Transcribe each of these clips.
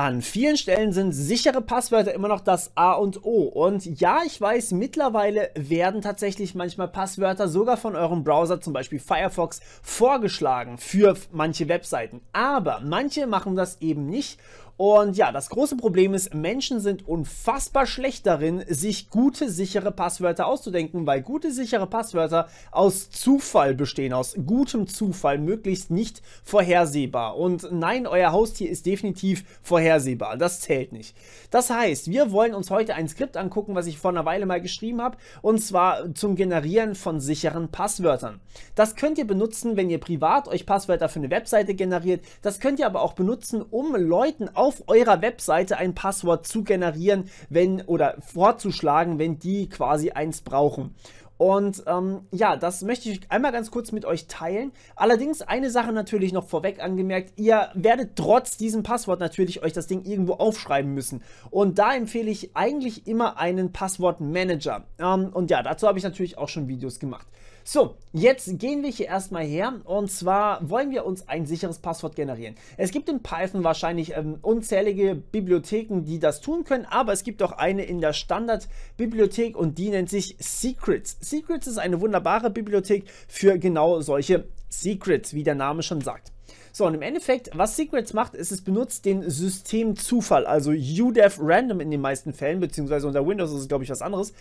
An vielen Stellen sind sichere Passwörter immer noch das A und O. Und ja, ich weiß, mittlerweile werden tatsächlich manchmal Passwörter sogar von eurem Browser, zum Beispiel Firefox, vorgeschlagen für manche Webseiten. Aber manche machen das eben nicht und ja, das große Problem ist, Menschen sind unfassbar schlecht darin, sich gute, sichere Passwörter auszudenken, weil gute, sichere Passwörter aus Zufall bestehen, aus gutem Zufall, möglichst nicht vorhersehbar. Und nein, euer Haustier ist definitiv vorhersehbar. Das zählt nicht. Das heißt, wir wollen uns heute ein Skript angucken, was ich vor einer Weile mal geschrieben habe, und zwar zum Generieren von sicheren Passwörtern. Das könnt ihr benutzen, wenn ihr privat euch Passwörter für eine Webseite generiert. Das könnt ihr aber auch benutzen, um Leuten aus auf eurer Webseite ein Passwort zu generieren, wenn oder vorzuschlagen, wenn die quasi eins brauchen. Und ähm, ja, das möchte ich einmal ganz kurz mit euch teilen. Allerdings eine Sache natürlich noch vorweg angemerkt. Ihr werdet trotz diesem Passwort natürlich euch das Ding irgendwo aufschreiben müssen. Und da empfehle ich eigentlich immer einen Passwortmanager. Ähm, und ja, dazu habe ich natürlich auch schon Videos gemacht. So, jetzt gehen wir hier erstmal her und zwar wollen wir uns ein sicheres Passwort generieren. Es gibt in Python wahrscheinlich ähm, unzählige Bibliotheken, die das tun können, aber es gibt auch eine in der Standardbibliothek und die nennt sich Secrets. Secrets ist eine wunderbare Bibliothek für genau solche Secrets, wie der Name schon sagt. So, und im Endeffekt, was Secrets macht, ist, es benutzt den Systemzufall, also UDEF Random in den meisten Fällen, beziehungsweise unter Windows ist es, glaube ich, was anderes.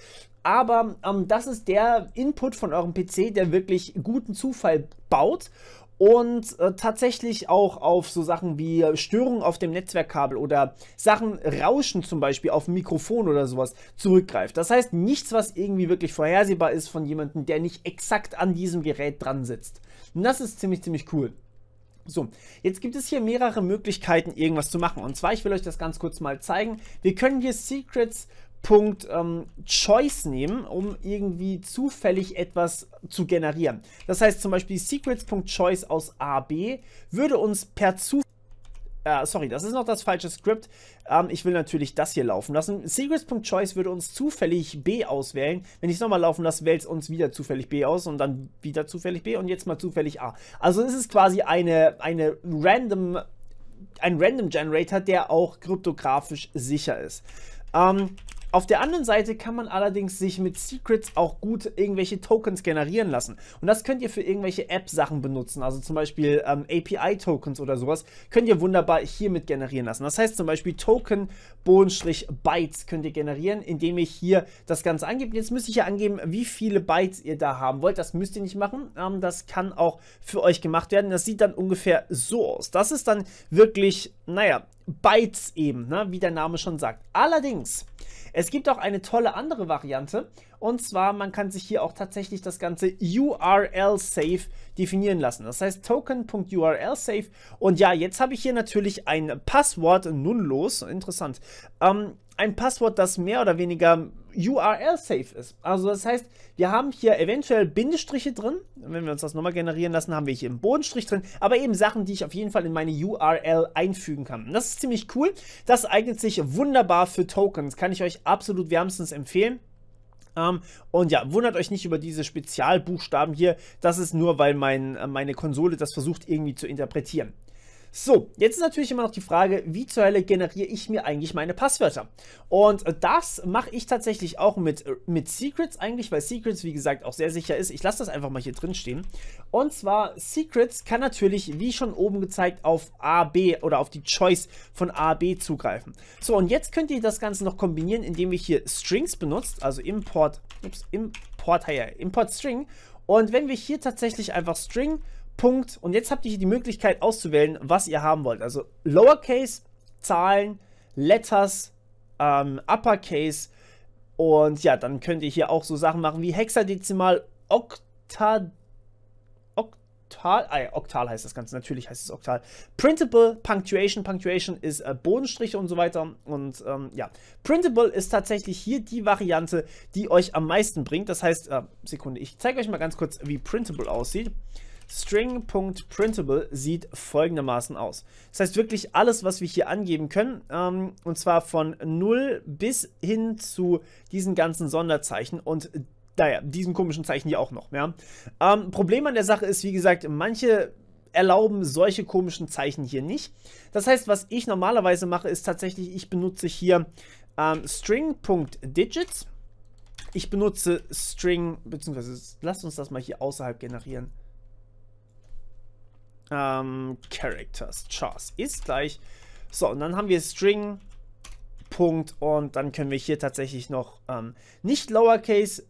Aber ähm, das ist der Input von eurem PC, der wirklich guten Zufall baut und äh, tatsächlich auch auf so Sachen wie Störungen auf dem Netzwerkkabel oder Sachen Rauschen zum Beispiel auf dem Mikrofon oder sowas zurückgreift. Das heißt nichts, was irgendwie wirklich vorhersehbar ist von jemandem, der nicht exakt an diesem Gerät dran sitzt. Und das ist ziemlich, ziemlich cool. So, jetzt gibt es hier mehrere Möglichkeiten, irgendwas zu machen. Und zwar, ich will euch das ganz kurz mal zeigen. Wir können hier Secrets Punkt ähm, Choice nehmen, um irgendwie zufällig etwas zu generieren. Das heißt zum Beispiel Secrets.choice aus AB würde uns per Zufall äh, sorry, das ist noch das falsche Skript. Ähm, ich will natürlich das hier laufen lassen. Secrets.choice würde uns zufällig B auswählen. Wenn ich es nochmal laufen lasse, wählt es uns wieder zufällig B aus und dann wieder zufällig B und jetzt mal zufällig A. Also es ist quasi eine, eine random, ein Random Generator, der auch kryptografisch sicher ist. Ähm, auf der anderen Seite kann man allerdings sich mit Secrets auch gut irgendwelche Tokens generieren lassen. Und das könnt ihr für irgendwelche App-Sachen benutzen, also zum Beispiel ähm, API-Tokens oder sowas, könnt ihr wunderbar hiermit generieren lassen. Das heißt zum Beispiel Token-Bytes könnt ihr generieren, indem ich hier das Ganze angebe. Jetzt müsste ich ja angeben, wie viele Bytes ihr da haben wollt. Das müsst ihr nicht machen. Ähm, das kann auch für euch gemacht werden. Das sieht dann ungefähr so aus. Das ist dann wirklich, naja, Bytes eben, ne? wie der Name schon sagt. Allerdings, es gibt auch eine tolle andere Variante und zwar, man kann sich hier auch tatsächlich das ganze URL-Safe definieren lassen. Das heißt token.url-safe und ja, jetzt habe ich hier natürlich ein Passwort, nun los, interessant, ähm, ein Passwort, das mehr oder weniger URL-safe ist. Also das heißt, wir haben hier eventuell Bindestriche drin. Wenn wir uns das nochmal generieren lassen, haben wir hier einen Bodenstrich drin. Aber eben Sachen, die ich auf jeden Fall in meine URL einfügen kann. Das ist ziemlich cool. Das eignet sich wunderbar für Tokens. Kann ich euch absolut wärmstens empfehlen. Um, ähm, und ja, wundert euch nicht über diese Spezialbuchstaben hier. Das ist nur, weil mein, äh, meine Konsole das versucht irgendwie zu interpretieren. So, jetzt ist natürlich immer noch die Frage, wie zur Hölle generiere ich mir eigentlich meine Passwörter? Und äh, das mache ich tatsächlich auch mit, äh, mit Secrets eigentlich, weil Secrets, wie gesagt, auch sehr sicher ist. Ich lasse das einfach mal hier drin stehen. Und zwar, Secrets kann natürlich, wie schon oben gezeigt, auf A, B oder auf die Choice von A, B zugreifen. So, und jetzt könnt ihr das Ganze noch kombinieren, indem ihr hier Strings benutzt, also Import, ups, Import, ja, Import String. Und wenn wir hier tatsächlich einfach String Punkt. Und jetzt habt ihr hier die Möglichkeit auszuwählen, was ihr haben wollt. Also Lowercase, Zahlen, Letters, ähm, Uppercase. Und ja, dann könnt ihr hier auch so Sachen machen wie Hexadezimal, Oktal, Oktal, äh, Oktal heißt das Ganze, natürlich heißt es Oktal. Printable, Punctuation, Punctuation ist äh, Bodenstriche und so weiter. Und ähm, ja, Printable ist tatsächlich hier die Variante, die euch am meisten bringt. Das heißt, äh, Sekunde, ich zeige euch mal ganz kurz, wie Printable aussieht. String.printable sieht folgendermaßen aus. Das heißt wirklich alles, was wir hier angeben können, ähm, und zwar von 0 bis hin zu diesen ganzen Sonderzeichen und naja, diesen komischen Zeichen hier auch noch. Ja. Ähm, Problem an der Sache ist, wie gesagt, manche erlauben solche komischen Zeichen hier nicht. Das heißt, was ich normalerweise mache, ist tatsächlich, ich benutze hier ähm, string.digits. Ich benutze string, beziehungsweise lasst uns das mal hier außerhalb generieren ähm, Characters, Chars ist gleich. So, und dann haben wir String, Punkt, und dann können wir hier tatsächlich noch ähm, nicht Lowercase,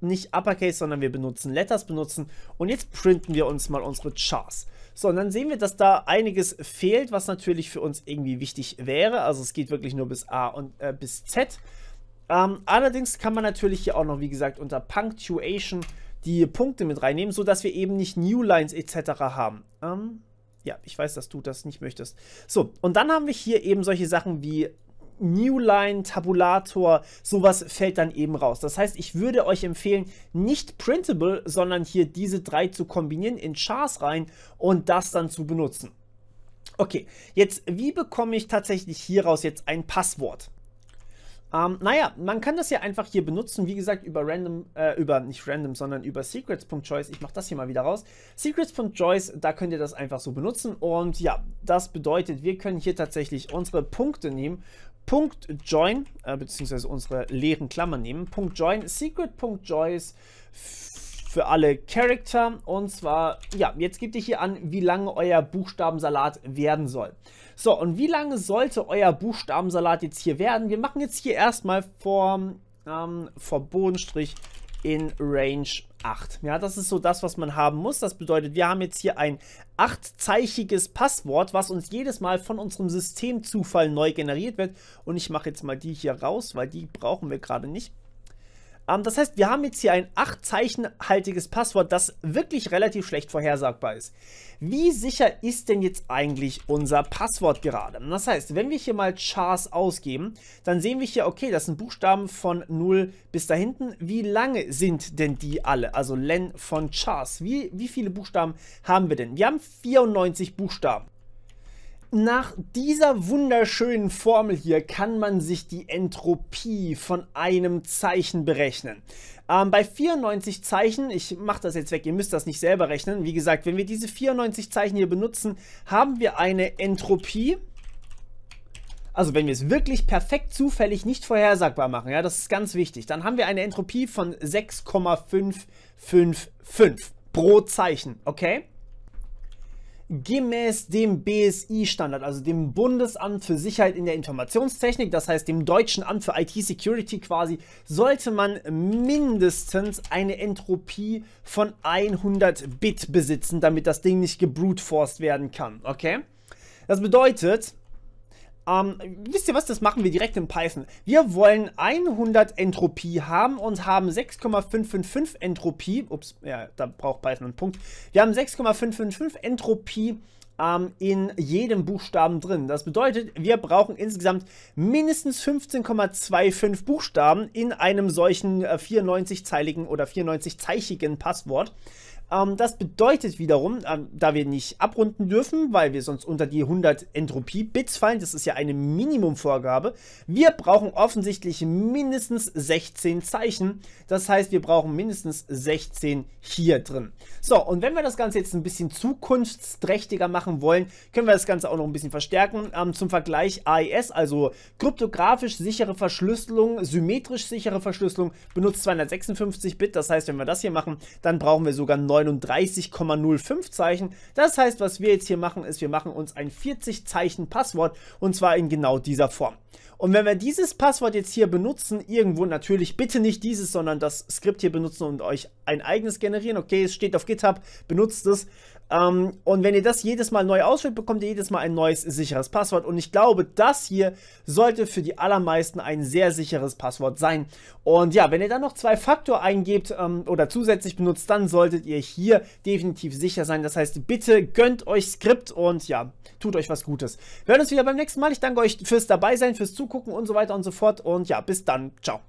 nicht Uppercase, sondern wir benutzen Letters benutzen. Und jetzt printen wir uns mal unsere Chars. So, und dann sehen wir, dass da einiges fehlt, was natürlich für uns irgendwie wichtig wäre. Also es geht wirklich nur bis A und äh, bis Z. Ähm, allerdings kann man natürlich hier auch noch, wie gesagt, unter Punctuation die Punkte mit reinnehmen, sodass wir eben nicht New Lines etc. haben. Ähm, ja, ich weiß, dass du das nicht möchtest. So, und dann haben wir hier eben solche Sachen wie New Line, Tabulator, sowas fällt dann eben raus. Das heißt, ich würde euch empfehlen, nicht Printable, sondern hier diese drei zu kombinieren in Chars rein und das dann zu benutzen. Okay, jetzt, wie bekomme ich tatsächlich hieraus jetzt ein Passwort? Ähm, naja, man kann das ja einfach hier benutzen, wie gesagt, über random, äh, über, nicht random, sondern über secrets.choice. Ich mache das hier mal wieder raus. Secrets.choice, da könnt ihr das einfach so benutzen. Und ja, das bedeutet, wir können hier tatsächlich unsere Punkte nehmen Punkt join, äh, beziehungsweise unsere leeren Klammern nehmen. Punkt join, secret.joys für alle Charakter. Und zwar, ja, jetzt gebt ihr hier an, wie lange euer Buchstabensalat werden soll. So, und wie lange sollte euer Buchstabensalat jetzt hier werden? Wir machen jetzt hier erstmal vor, ähm, vor Bodenstrich in Range 8. Ja, das ist so das, was man haben muss. Das bedeutet, wir haben jetzt hier ein achtzeichiges Passwort, was uns jedes Mal von unserem Systemzufall neu generiert wird. Und ich mache jetzt mal die hier raus, weil die brauchen wir gerade nicht. Ähm, das heißt, wir haben jetzt hier ein 8 haltiges Passwort, das wirklich relativ schlecht vorhersagbar ist. Wie sicher ist denn jetzt eigentlich unser Passwort gerade? Das heißt, wenn wir hier mal Chars ausgeben, dann sehen wir hier, okay, das sind Buchstaben von 0 bis da hinten. Wie lange sind denn die alle? Also len von Chars. Wie, wie viele Buchstaben haben wir denn? Wir haben 94 Buchstaben. Nach dieser wunderschönen Formel hier kann man sich die Entropie von einem Zeichen berechnen. Ähm, bei 94 Zeichen, ich mache das jetzt weg, ihr müsst das nicht selber rechnen. Wie gesagt, wenn wir diese 94 Zeichen hier benutzen, haben wir eine Entropie. Also wenn wir es wirklich perfekt zufällig nicht vorhersagbar machen, ja, das ist ganz wichtig, dann haben wir eine Entropie von 6,555 pro Zeichen, okay? gemäß dem BSI-Standard, also dem Bundesamt für Sicherheit in der Informationstechnik, das heißt dem deutschen Amt für IT-Security quasi, sollte man mindestens eine Entropie von 100 Bit besitzen, damit das Ding nicht gebruteforced werden kann, okay? Das bedeutet, ähm, wisst ihr was, das machen wir direkt in Python. Wir wollen 100 Entropie haben und haben 6,555 Entropie. Ups, ja, da braucht Python einen Punkt. Wir haben 6,555 Entropie ähm, in jedem Buchstaben drin. Das bedeutet, wir brauchen insgesamt mindestens 15,25 Buchstaben in einem solchen äh, 94-zeiligen oder 94-zeichigen Passwort. Ähm, das bedeutet wiederum, ähm, da wir nicht abrunden dürfen, weil wir sonst unter die 100 Entropie-Bits fallen, das ist ja eine Minimumvorgabe, wir brauchen offensichtlich mindestens 16 Zeichen. Das heißt, wir brauchen mindestens 16 hier drin. So, und wenn wir das Ganze jetzt ein bisschen zukunftsträchtiger machen wollen, können wir das Ganze auch noch ein bisschen verstärken. Ähm, zum Vergleich AES, also kryptografisch sichere Verschlüsselung, symmetrisch sichere Verschlüsselung, benutzt 256 Bit. Das heißt, wenn wir das hier machen, dann brauchen wir sogar 9 39,05 Zeichen. Das heißt, was wir jetzt hier machen, ist, wir machen uns ein 40 Zeichen Passwort und zwar in genau dieser Form. Und wenn wir dieses Passwort jetzt hier benutzen, irgendwo natürlich bitte nicht dieses, sondern das Skript hier benutzen und euch ein eigenes generieren. Okay, es steht auf GitHub, benutzt es. Ähm, und wenn ihr das jedes Mal neu ausführt, bekommt ihr jedes Mal ein neues sicheres Passwort. Und ich glaube, das hier sollte für die allermeisten ein sehr sicheres Passwort sein. Und ja, wenn ihr dann noch zwei Faktor eingebt ähm, oder zusätzlich benutzt, dann solltet ihr hier definitiv sicher sein. Das heißt, bitte gönnt euch Skript und ja, tut euch was Gutes. Wir hören uns wieder beim nächsten Mal. Ich danke euch fürs Dabeisein, fürs Zugucken und so weiter und so fort. Und ja, bis dann. Ciao.